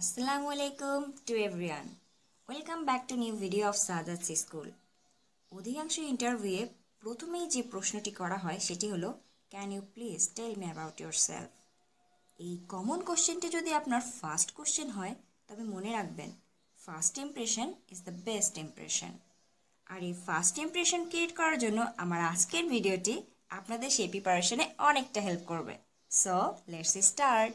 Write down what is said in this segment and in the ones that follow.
আসসালামু আলাইকুম to everyone. Welcome back to new video of Sadat's school অধিকাংশ ইন্টারভিউয়ে প্রথমেই যে প্রশ্নটি করা হয় সেটি হলো can you please tell me about yourself এই কমন কোশ্চেনটি যদি আপনার ফার্স্ট কোশ্চেন হয় তবে মনে রাখবেন first impression is the best impression আর এই ফার্স্ট ইমপ্রেশন ক্রিয়েট করার জন্য আমার আজকের ভিডিওটি আপনাদের সেই প্রিপারেশনে অনেকটা হেল্প করবে সো লেটস স্টার্ট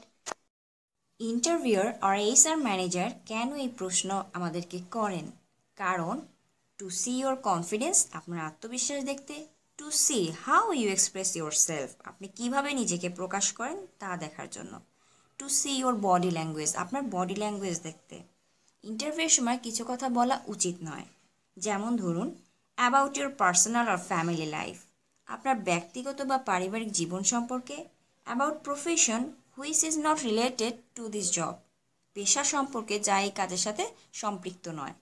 ইন্টারভিউর আর এইচআর ম্যানেজার কেন এই প্রশ্ন আমাদেরকে করেন কারণ টু সি ইউর কনফিডেন্স আপনার আত্মবিশ্বাস দেখতে to see how you express yourself আপনি কীভাবে নিজেকে প্রকাশ করেন তা দেখার জন্য to see your body language আপনার বডি ল্যাঙ্গুয়েজ দেখতে ইন্টারভিউর সময় কিছু কথা বলা উচিত নয় যেমন ধরুন about your personal or family life আপনার ব্যক্তিগত বা পারিবারিক জীবন সম্পর্কে about profession which is not related to this job পেশা সম্পর্কে যা এই কাজের সাথে সম্পৃক্ত নয়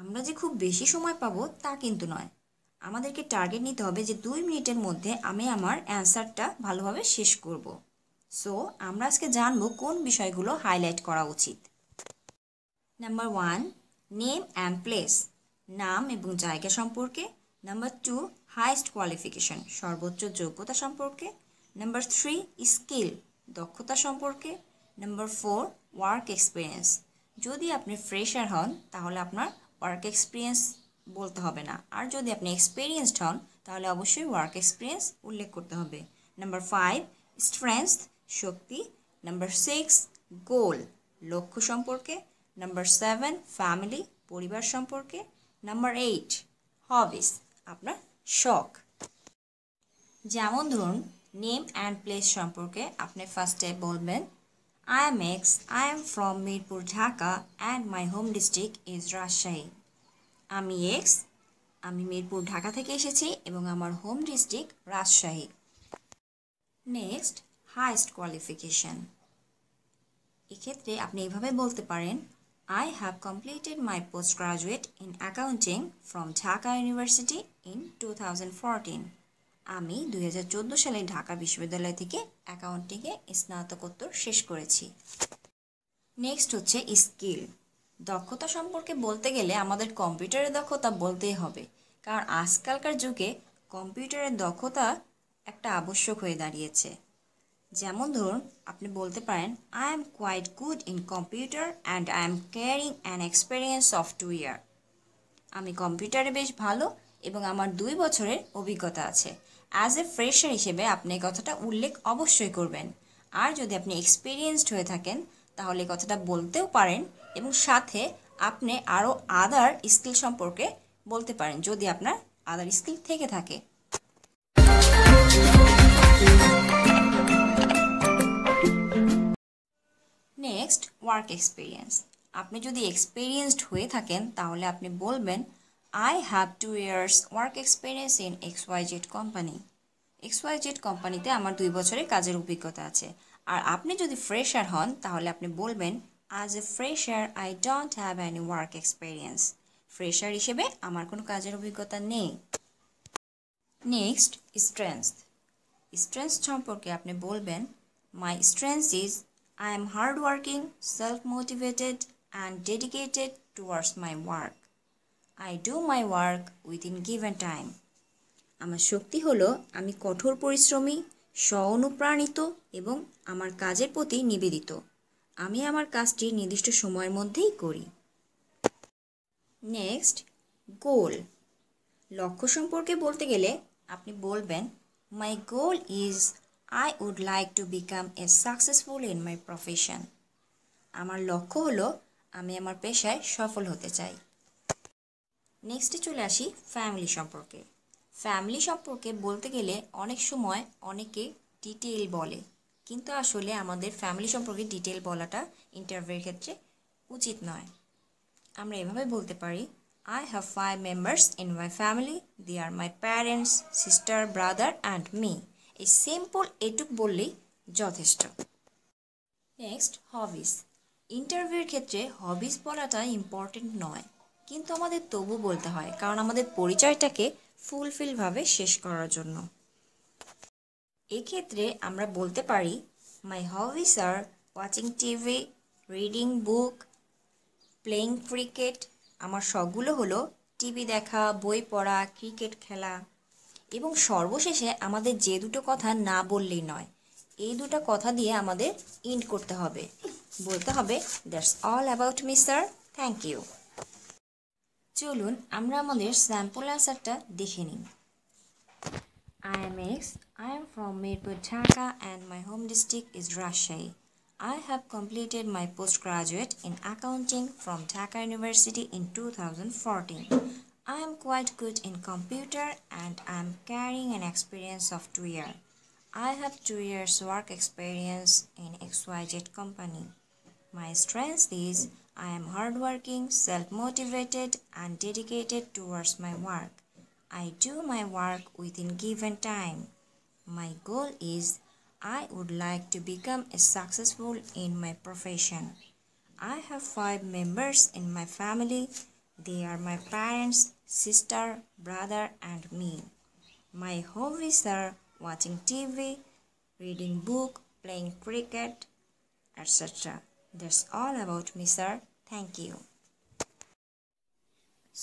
আমরা যে খুব বেশি সময় পাবো তা কিন্তু নয় আমাদেরকে টার্গেট নিতে হবে যে দুই মিনিটের মধ্যে আমি আমার অ্যান্সারটা ভালোভাবে শেষ করব সো আমরা আজকে জানবো কোন বিষয়গুলো হাইলাইট করা উচিত number one name and place নাম এবং জায়গা সম্পর্কে নাম্বার টু হাইস্ট কোয়ালিফিকেশন সর্বোচ্চ যোগ্যতা সম্পর্কে নাম্বার থ্রি স্কিল দক্ষতা সম্পর্কে নাম্বার ফোর ওয়ার্ক এক্সপিরিয়েন্স যদি আপনি ফ্রেশার হন তাহলে আপনার ওয়ার্ক এক্সপিরিয়েন্স বলতে হবে না আর যদি আপনি এক্সপিরিয়েন্সড হন তাহলে অবশ্যই ওয়ার্ক এক্সপিরিয়েন্স উল্লেখ করতে হবে নাম্বার ফাইভ স্ট্রেংথ শক্তি নাম্বার সিক্স গোল লক্ষ্য সম্পর্কে নাম্বার সেভেন ফ্যামিলি পরিবার সম্পর্কে নাম্বার এইট হবিস আপনার শখ যেমন ধরুন নেম অ্যান্ড প্লেস সম্পর্কে আপনি ফার্স্টে বলবেন I am X I am from Mirpur Dhaka and my home district is Rajshahi আমি এক্স আমি মিরপুর ঢাকা থেকে এসেছি এবং আমার home district Rajshahi next highest qualification এক্ষেত্রে আপনি এভাবে বলতে পারেন I have completed my post graduate in accounting from Dhaka University in two thousand fourteen আমি দুই সালে ঢাকা বিশ্ববিদ্যালয় থেকে অ্যাকাউন্টিংয়ে স্নাতকোত্তর শেষ করেছি নেক্সট হচ্ছে স্কিল দক্ষতা সম্পর্কে বলতে গেলে আমাদের কম্পিউটারের দক্ষতা বলতেই হবে কারণ আজকালকার যুগে কম্পিউটারের দক্ষতা একটা আবশ্যক হয়ে দাঁড়িয়েছে যেমন ধরুন আপনি বলতে পারেন I am quite good in computer and I am caring an experience software আমি কম্পিউটারে বেশ ভালো এবং আমার দুই বছরের অভিজ্ঞতা আছে অ্যাজ এ ফ্রেশার হিসেবে আপনি কথাটা উল্লেখ অবশ্যই করবেন আর যদি আপনি এক্সপিরিয়েন্সড হয়ে থাকেন তাহলে কথাটা বলতেও পারেন এবং সাথে আপনি আরও আদার স্কিল সম্পর্কে বলতে পারেন যদি আপনার আদার স্কিল থেকে থাকে নেক্সট ওয়ার্ক এক্সপিরিয়েন্স আপনি যদি এক্সপিরিয়েন্সড হয়ে থাকেন তাহলে আপনি বলবেন I have two years work experience in XYZ company. XYZ কোম্পানিতে আমার দুই বছরের কাজের অভিজ্ঞতা আছে আর আপনি যদি ফ্রেশার হন তাহলে আপনি বলবেন as a fresher I don't have any work experience fresher হিসেবে আমার কোনো কাজের অভিজ্ঞতা নেই নেক্সট স্ট্রেংথ স্ট্রেংথ সম্পর্কে আপনি বলবেন my strength is I am hard working self motivated and dedicated towards my work I do my work within given time আমার শক্তি হলো আমি কঠোর পরিশ্রমী স্ব অনুপ্রাণিত এবং আমার কাজের প্রতি নিবেদিত আমি আমার কাজটি নির্দিষ্ট সময়ের মধ্যেই করি নেক্সট গোল লক্ষ্য সম্পর্কে বলতে গেলে আপনি বলবেন my goal is I would like to become a successful in my profession আমার লক্ষ্য হলো আমি আমার পেশায় সফল হতে চাই নেক্সটে চলে আসি ফ্যামিলি সম্পর্কে ফ্যামিলি সম্পর্কে বলতে গেলে অনেক সময় অনেকে ডিটেল বলে কিন্তু আসলে আমাদের ফ্যামিলি সম্পর্কে ডিটেল বলাটা ইন্টারভিউর ক্ষেত্রে উচিত নয় আমরা এভাবে বলতে পারি I have five members in my family they are my parents sister brother and me এই সিম্পল এটুক বললেই যথেষ্ট নেক্সট হবিস ইন্টারভিউর ক্ষেত্রে হবিস বলাটা ইম্পর্টেন্ট নয় কিন্তু আমাদের তবু বলতে হয় কারণ আমাদের পরিচয়টাকে ফুলফিলভাবে শেষ করার জন্য এক্ষেত্রে আমরা বলতে পারি my hobbies are watching TV reading book playing cricket আমার শখগুলো হলো টিভি দেখা বই পড়া ক্রিকেট খেলা এবং সর্বশেষে আমাদের যে দুটো কথা না বললেই নয় এই দুটো কথা দিয়ে আমাদের ইন্ড করতে হবে বলতে হবে that's all about me sir thank you চলুন আমরা আমাদের স্যাম্পল অ্যান্সারটা দেখে I am X. I am from Mirpur, Dhaka and my home district is Rajshahi. I have completed my postgraduate in accounting from TAKA University in 2014. I am quite good in computer and I am carrying an experience of 2 years. I have 2 years work experience in XYZ company. My strength is I am hardworking, self-motivated and dedicated towards my work. I do my work within given time. My goal is I would like to become successful in my profession. I have five members in my family. They are my parents, sister, brother and me. My hobbies are watching TV, reading book, playing cricket, etc. That's all about me, sir. Thank you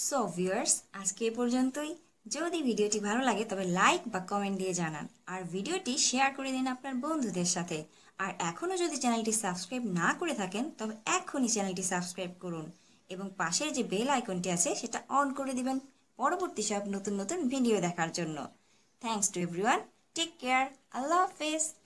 so viewers আজকে এ পর্যন্তই যদি ভিডিওটি ভালো লাগে তবে like বা comment দিয়ে জানান আর ভিডিওটি শেয়ার করে দিন আপনার বন্ধুদের সাথে আর এখনও যদি চ্যানেলটি সাবস্ক্রাইব না করে থাকেন তবে এখনই চ্যানেলটি সাবস্ক্রাইব করুন এবং পাশের যে বেল আইকনটি আছে সেটা অন করে দিবেন পরবর্তী সব নতুন নতুন ভিডিও দেখার জন্য thanks to everyone take care আল্লাহ হাফেজ